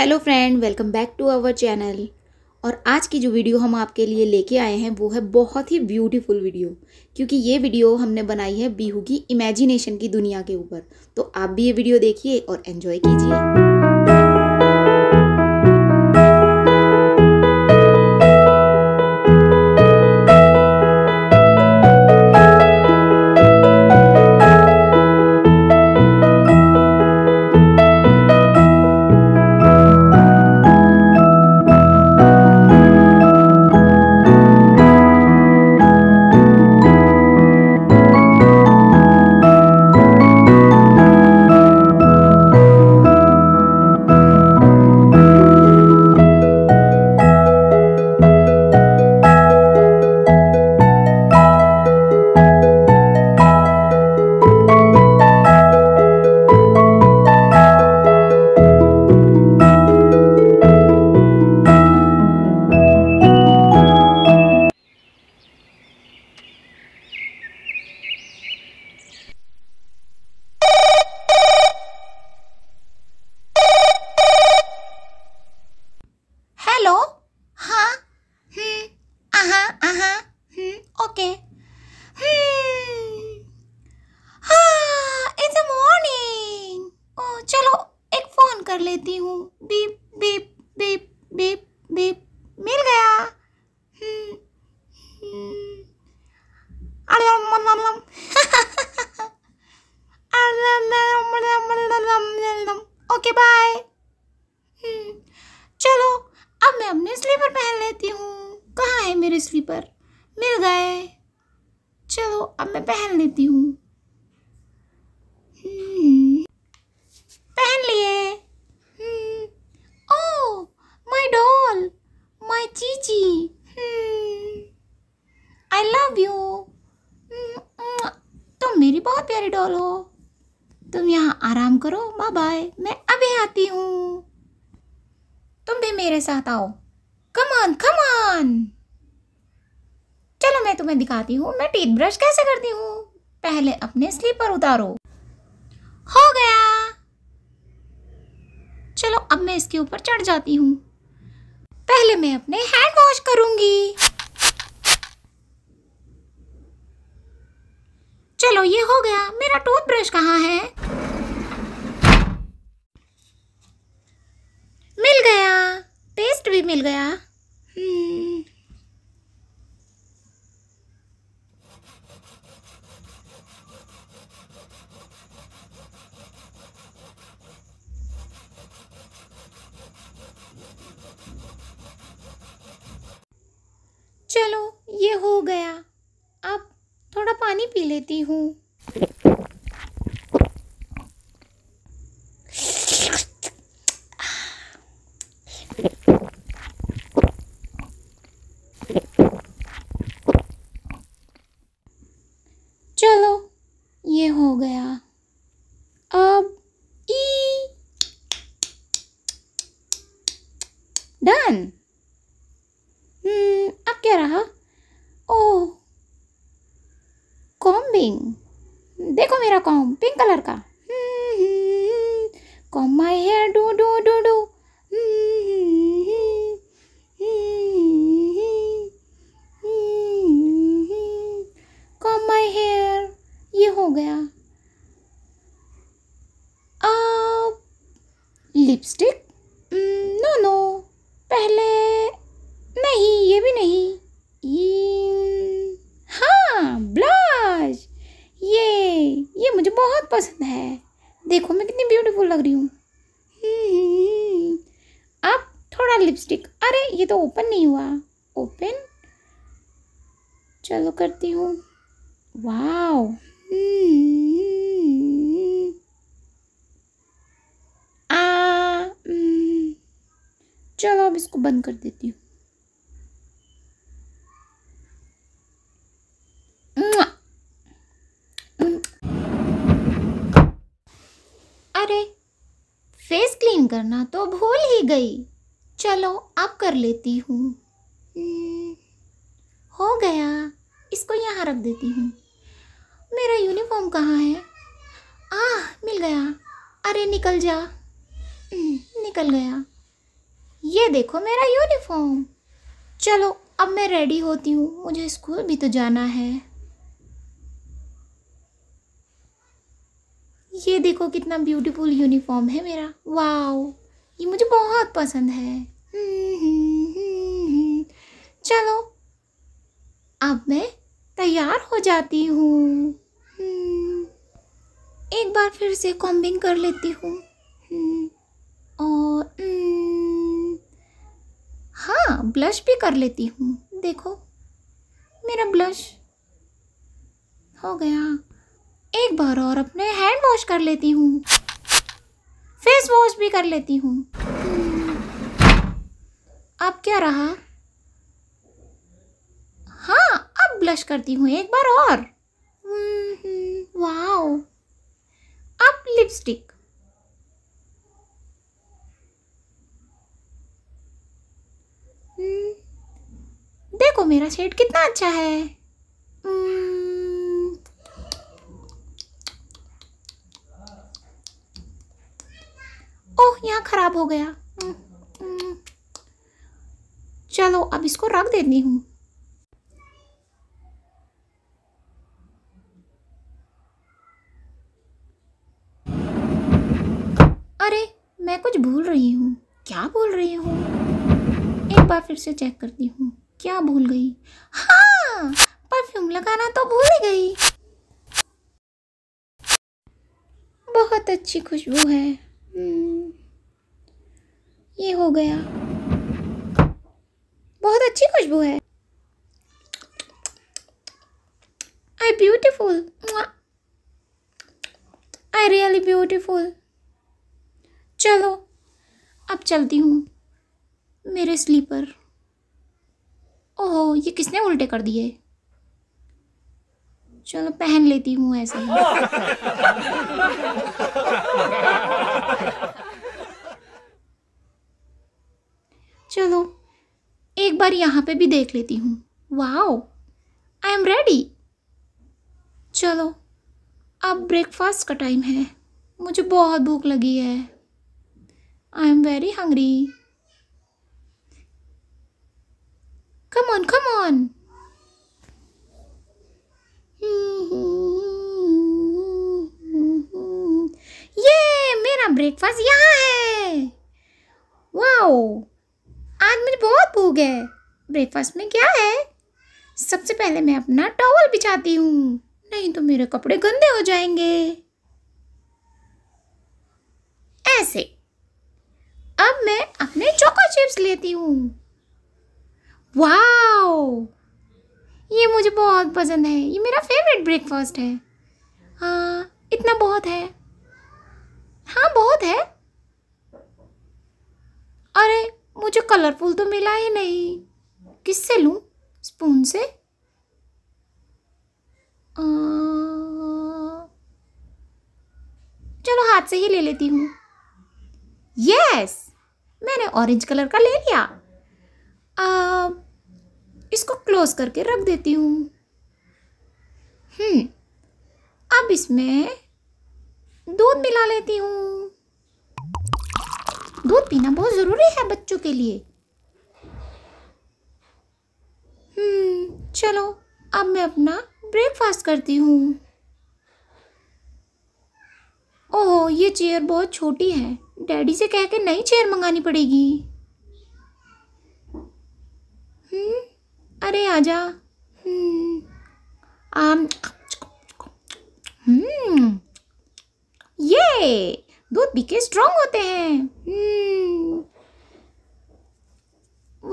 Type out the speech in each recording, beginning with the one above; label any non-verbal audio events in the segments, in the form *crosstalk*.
Hello friend welcome back to our channel और आज की जो वीडियो हम आपके लिए लेके आए हैं वो है बहुत ही ब्यूटीफुल वीडियो क्योंकि ये वीडियो हमने बनाई है बीहू की इमेजिनेशन की दुनिया के ऊपर तो आप भी ये वीडियो देखिए और एंजॉय कीजिए लेती हूँ डीप बहुत हाँ प्यारे डॉल हो तुम यहाँ आराम करो बाय बाय मैं अभी आती हूँ तुम भी मेरे साथ आओ कम कमान चलो मैं तुम्हें दिखाती हूँ मैं टीथ ब्रश कैसे करती हूँ पहले अपने स्लीपर उतारो हो गया चलो अब मैं इसके ऊपर चढ़ जाती हूँ पहले मैं अपने हैंड वॉश करूंगी चलो ये हो गया मेरा टूथब्रश कहाँ है मिल गया पेस्ट भी मिल गया हम्म। लेती हूँ चलो ये हो गया अब ई डन हम्म, अब क्या रहा पिंक देखो मेरा कॉम पिंक कलर का comb my hair do do do do comb my hair ये हो गया ओपन नहीं हुआ ओपन चलो करती हूँ वाओ आ हम्म। चलो अब इसको बंद कर देती हूँ अरे फेस क्लीन करना तो भूल ही गई चलो अब कर लेती हूँ हम्म, हो गया इसको यहाँ रख देती हूँ मेरा यूनिफॉर्म कहाँ है आ मिल गया अरे निकल जा हम्म, निकल गया ये देखो मेरा यूनिफॉर्म चलो अब मैं रेडी होती हूँ मुझे स्कूल भी तो जाना है ये देखो कितना ब्यूटीफुल यूनिफॉर्म है मेरा वाओ ये मुझे बहुत पसंद है चलो अब मैं तैयार हो जाती हूँ एक बार फिर से कॉम्बिंग कर लेती हूँ और हाँ ब्लश भी कर लेती हूँ देखो मेरा ब्लश हो गया एक बार और अपने हैंड वॉश कर लेती हूँ फेस वॉश भी कर लेती हूँ अब क्या रहा हाँ अब ब्लश करती हूँ एक बार और हम्म, वाह अब लिपस्टिक हम्म, देखो मेरा शेड कितना अच्छा है हम्म, ओह यहाँ ख़राब हो गया चलो अब इसको रख देती हूँ अरे मैं कुछ भूल रही हूँ क्या भूल रही हूँ एक बार फिर से चेक करती हूँ क्या भूल गई हाँ परफ्यूम लगाना तो भूल ही गई बहुत अच्छी खुशबू है हम्म। ये हो गया बहुत अच्छी खुशबू है I beautiful I really beautiful चलो अब चलती हूँ मेरे स्लीपर ओहो ये किसने उल्टे कर दिए चलो पहन लेती हूँ ऐसे ही *laughs* और यहाँ पे भी देख लेती हूँ वाओ आई एम रेडी चलो अब ब्रेकफास्ट का टाइम है मुझे बहुत भूख लगी है I am very hungry come on come on ये मेरा ब्रेकफास्ट यहाँ है वाओ आज मुझे बहुत भूख है ब्रेकफास्ट में क्या है सबसे पहले मैं अपना टॉवल बिछाती हूँ नहीं तो मेरे कपड़े गंदे हो जाएंगे ऐसे अब मैं अपने चोको चिप्स लेती हूँ वाओ ये मुझे बहुत पसंद है ये मेरा फेवरेट ब्रेकफास्ट है हाँ इतना बहुत है हाँ बहुत है अरे मुझे कलरफुल तो मिला ही नहीं किससे लूँ स्पून से चलो हाथ से ही ले लेती हूँ यस मैंने ऑरेंज कलर का ले लिया आ, इसको क्लोज करके रख देती हूँ हम्म, अब इसमें दूध मिला लेती हूँ दूध पीना बहुत ज़रूरी है बच्चों के लिए हम्म, चलो अब मैं अपना ब्रेकफास्ट करती हूँ ओह ये चेयर बहुत छोटी है डैडी से कह के नई चेयर मंगानी पड़ेगी हम्म अरे आजा हम्म हम्म ये दूध बीके के स्ट्रांग होते हैं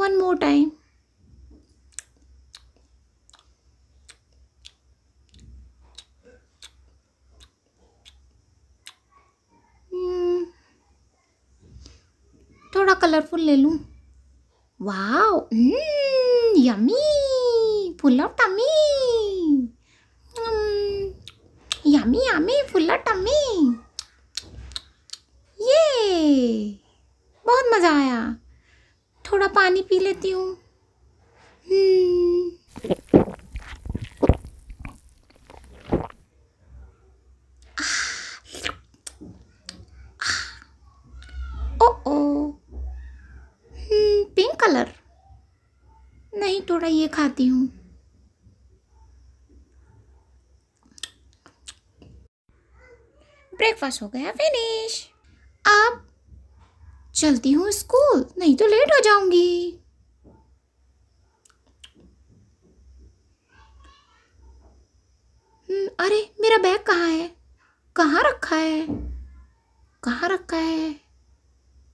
वन मोर टाइम कलरफुल ले लूँ wow yummy full of tummy yummy yummy full of tummy ये बहुत मज़ा आया थोड़ा पानी पी लेती हूँ hmm, नहीं थोड़ा ये खाती हूँ ब्रेकफास्ट हो गया फिनिश अब चलती हूँ स्कूल नहीं तो लेट हो जाऊंगी हम्म, अरे मेरा बैग कहाँ है कहाँ रखा है कहाँ रखा है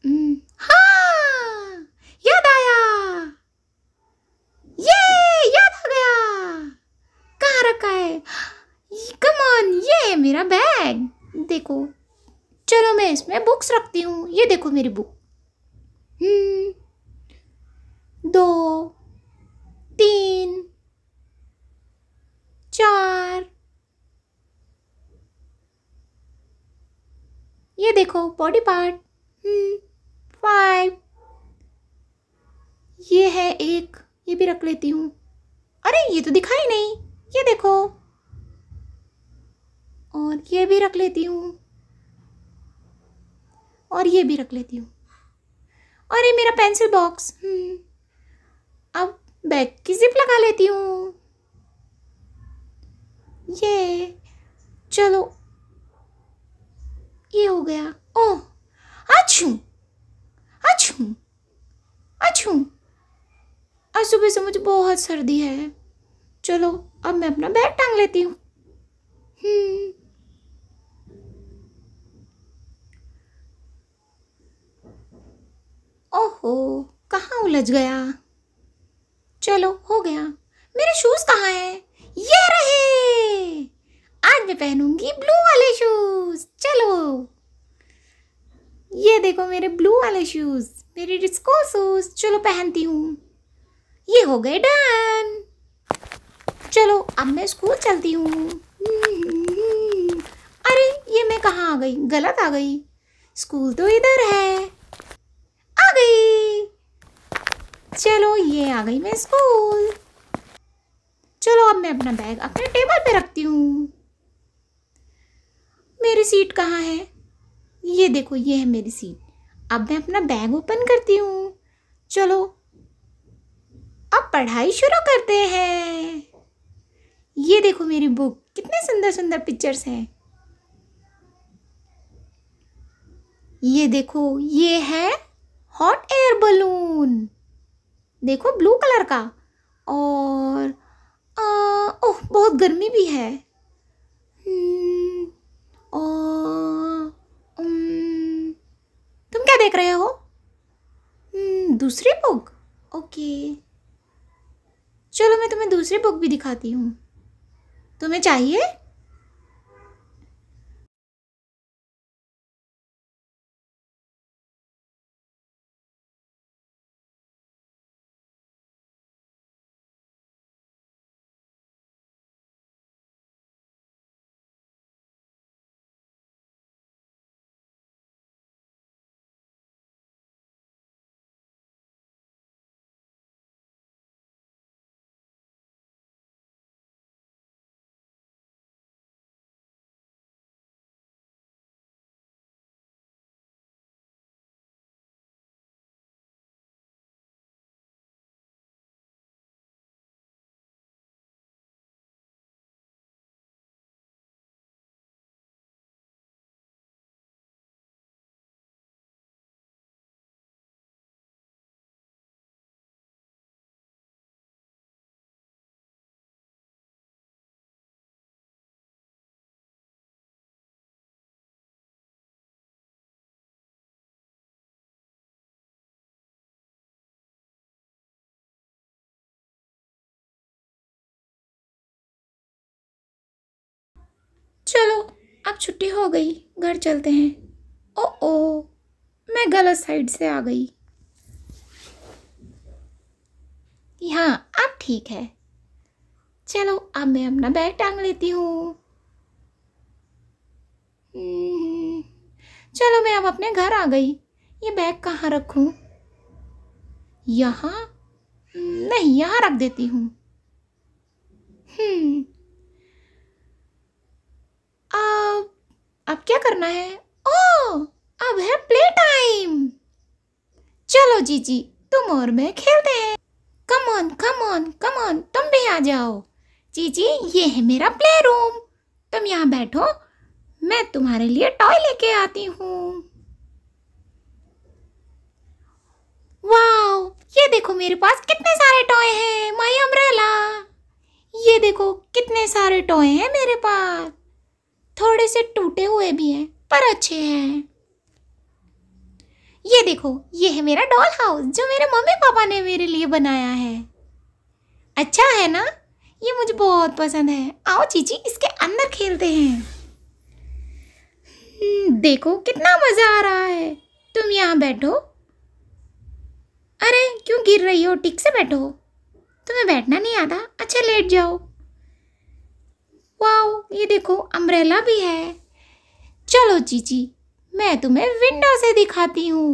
हम्म, हाँ याद आया ये याद आ गया कहाँ रखा है कमान ये है मेरा बैग देखो चलो मैं इसमें बुक्स रखती हूँ ये देखो मेरी बुक हम्म, दो तीन चार ये देखो बॉडी पार्ट फाइव ये है एक ये भी रख लेती हूँ अरे ये तो दिखाई नहीं ये देखो और ये भी रख लेती हूँ और ये भी रख लेती हूँ अरे मेरा पेंसिल बॉक्स हम्म। अब बैग की जिप लगा लेती हूँ ये चलो ये हो गया ओह अच्छू आज सुबह से मुझे बहुत सर्दी है चलो अब मैं अपना बैग टांग लेती हूँ हम्म। ओहो कहाँ उलझ गया चलो हो गया मेरे शूज कहाँ हैं ये रहे आज मैं पहनूंगी ब्लू वाले शूज चलो ये देखो मेरे ब्लू वाले शूज मेरी डिस्को शूज चलो पहनती हूँ ये हो गए डन चलो अब मैं स्कूल चलती हूँ अरे ये मैं कहाँ आ गई गलत आ गई स्कूल तो इधर है आ गई चलो ये आ गई मैं स्कूल चलो अब मैं अपना बैग अपने टेबल पे रखती हूँ मेरी सीट कहाँ है ये देखो ये है मेरी सीट अब मैं अपना बैग ओपन करती हूँ चलो पढ़ाई शुरू करते हैं ये देखो मेरी बुक कितने सुंदर सुंदर पिक्चर्स हैं ये देखो ये है हॉट एयर बलून देखो ब्लू कलर का और आ, ओह बहुत गर्मी भी है हम्म, तुम क्या देख रहे हो हम्म, दूसरी बुक ओके चलो मैं तुम्हें दूसरी बुक भी दिखाती हूँ तुम्हें चाहिए चलो अब छुट्टी हो गई घर चलते हैं ओ ओ मैं गलत साइड से आ गई हाँ अब ठीक है चलो अब मैं अपना बैग टांग लेती हूँ हम्म, चलो मैं अब अपने घर आ गई ये बैग कहाँ रखूँ यहाँ नहीं यहाँ रख देती हूँ हम्म अब अब क्या करना है ओ अब है प्ले टाइम चलो जीजी तुम और मैं खेलते हैं come on come on come on तुम भी आ जाओ जीजी ये है मेरा प्ले रूम तुम यहाँ बैठो मैं तुम्हारे लिए टॉय लेके आती हूँ वाओ ये देखो मेरे पास कितने सारे टॉय हैं माय अम्ब्रेला ये देखो कितने सारे टॉय हैं मेरे पास थोड़े से टूटे हुए भी हैं पर अच्छे हैं ये देखो ये है मेरा डॉल हाउस जो मेरे मम्मी पापा ने मेरे लिए बनाया है अच्छा है ना ये मुझे बहुत पसंद है आओ चीची इसके अंदर खेलते हैं हम्म, देखो कितना मज़ा आ रहा है तुम यहाँ बैठो अरे क्यों गिर रही हो ठीक से बैठो तुम्हें बैठना नहीं आता अच्छा लेट जाओ वाओ ये देखो अम्ब्रेला भी है चलो चीची मैं तुम्हें विंडो से दिखाती हूँ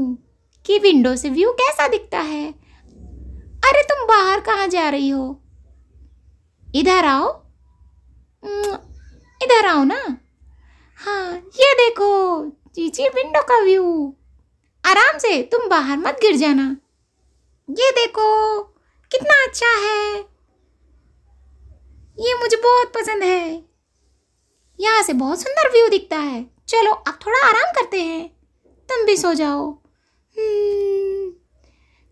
कि विंडो से व्यू कैसा दिखता है अरे तुम बाहर कहाँ जा रही हो इधर आओ इधर आओ ना हाँ ये देखो चीची विंडो का व्यू आराम से तुम बाहर मत गिर जाना ये देखो कितना अच्छा है ये मुझे बहुत पसंद है यहाँ से बहुत सुंदर व्यू दिखता है चलो अब थोड़ा आराम करते हैं तुम भी सो जाओ हम्म।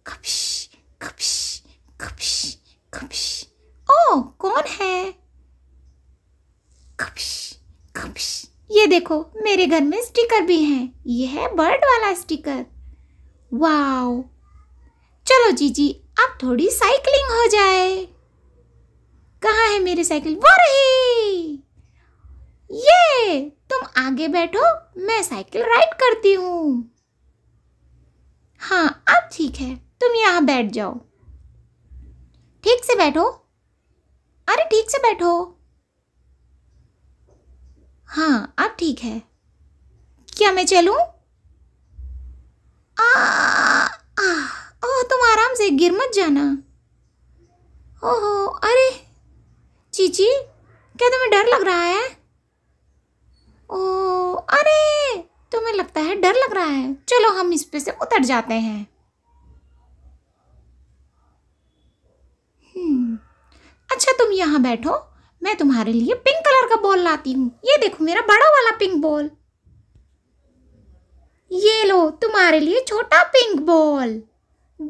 खपश खपश खपश खपश ओ कौन है खपश खपश ये देखो मेरे घर में स्टिकर भी हैं ये है बर्ड वाला स्टिकर वाओ चलो जीजी अब थोड़ी साइकिलिंग हो जाए कहाँ है मेरी साइकिल वो रही ये तुम आगे बैठो मैं साइकिल राइड करती हूँ हाँ अब ठीक है तुम यहाँ बैठ जाओ ठीक से बैठो अरे ठीक से बैठो हाँ अब ठीक है क्या मैं चलूँ ओह तुम आराम से गिर मत जाना ओहो अरे चीची क्या तुम्हें डर लग रहा है ओ अरे तुम्हें लगता है डर लग रहा है चलो हम इस पे से उतर जाते हैं हम्म, अच्छा तुम यहाँ बैठो मैं तुम्हारे लिए पिंक कलर का बॉल लाती हूँ ये देखो मेरा बड़ा वाला पिंक बॉल ये लो तुम्हारे लिए छोटा पिंक बॉल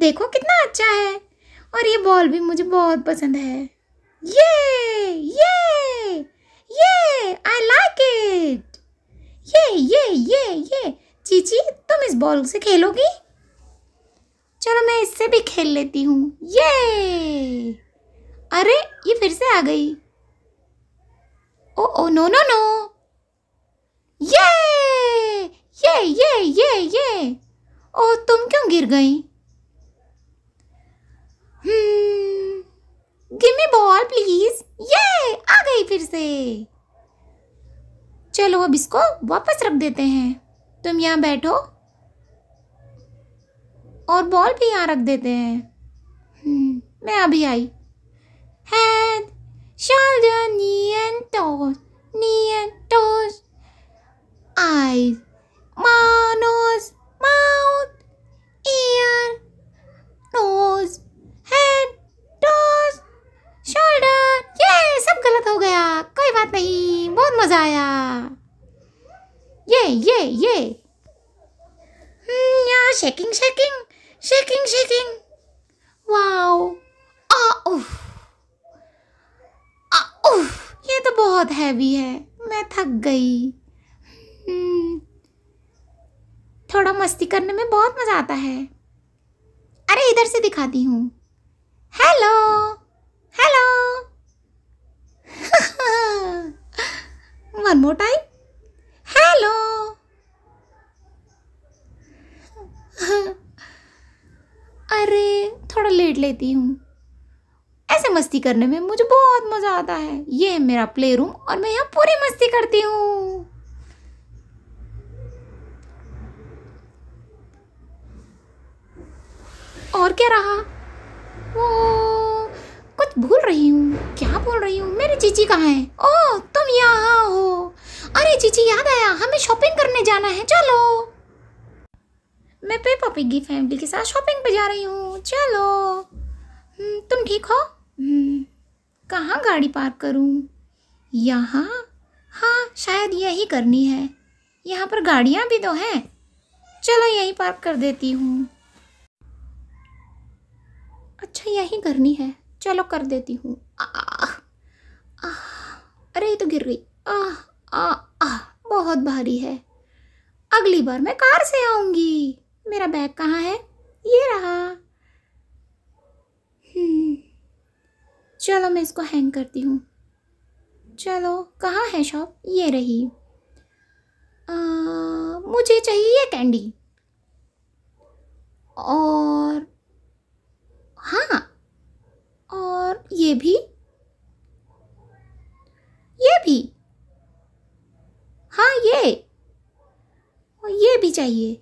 देखो कितना अच्छा है और ये बॉल भी मुझे बहुत पसंद है Yay! Yay! Yay! I like it! ये ये ये ये चीची तुम इस बॉल से खेलोगी चलो मैं इससे भी खेल लेती हूँ ये अरे ये फिर से आ गई oh oh no no no ये ये ये ये ये ओ तुम क्यों गिर गई hmm give me ball please ये आ गई फिर से चलो अब इसको वापस रख देते हैं तुम यहाँ बैठो और बॉल भी यहाँ रख देते हैं हम्म, मैं अभी I had I one more time. Hello. अरे थोड़ा लेट लेती हूँ ऐसे मस्ती करने में मुझे बहुत मज़ा आता है ये है मेरा प्ले रूम और मैं यहाँ पूरी मस्ती करती हूँ और क्या रहा वो कुछ भूल रही हूँ क्या बोल रही हूँ मेरी चीची कहाँ है ओह तुम यहाँ हो अरे चीची याद आया हमें शॉपिंग करने जाना है चलो मैं पेपा पपी फैमिली के साथ शॉपिंग पे जा रही हूँ चलो हम्म, तुम ठीक हो हम्म, कहाँ गाड़ी पार्क करूँ यहाँ हाँ शायद यही करनी है यहाँ पर गाड़ियाँ भी तो हैं चलो यही पार्क कर देती हूँ अच्छा यही करनी है चलो कर देती हूँ अरे ये तो गिर गई आह आह आह बहुत भारी है अगली बार मैं कार से आऊँगी मेरा बैग कहाँ है ये रहा हम्म, चलो मैं इसको हैंग करती हूँ चलो कहाँ है शॉप ये रही आ, मुझे चाहिए कैंडी और हाँ और ये भी चाहिए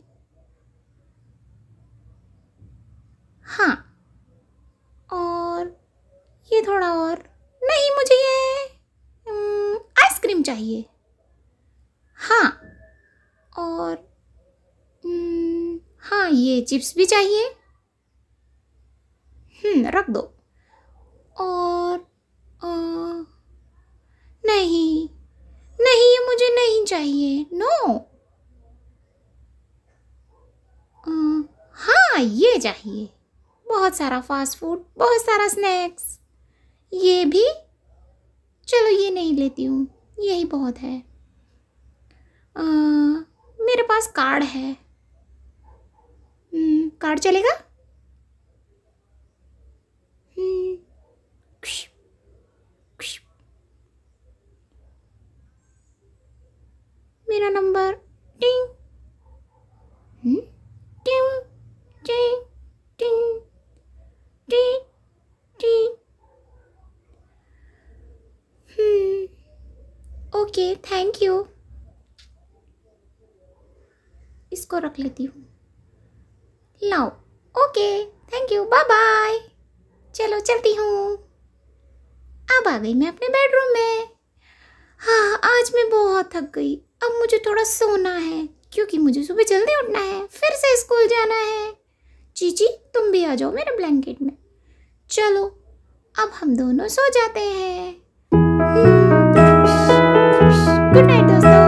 हाँ और ये थोड़ा और नहीं मुझे ये आइसक्रीम चाहिए हाँ और हाँ ये चिप्स भी चाहिए हम्म रख दो और चाहिए बहुत सारा फास्ट फूड बहुत सारा स्नैक्स ये भी चलो ये नहीं लेती हूँ यही बहुत है आ, मेरे पास कार्ड है कार्ड हम्म, चलेगा हम्म, मेरा नंबर टिंग टिंग टिंग ओके थैंक यू इसको रख लेती हूँ लाओ okay thank you bye bye चलो चलती हूँ अब आ गई मैं अपने बेडरूम में हाँ आज मैं बहुत थक गई अब मुझे थोड़ा सोना है क्योंकि मुझे सुबह जल्दी उठना है फिर से स्कूल जाना है चीची तुम भी आ जाओ मेरे ब्लैंकेट में चलो अब हम दोनों सो जाते हैं गुड हम्म, नाइट दोस्तों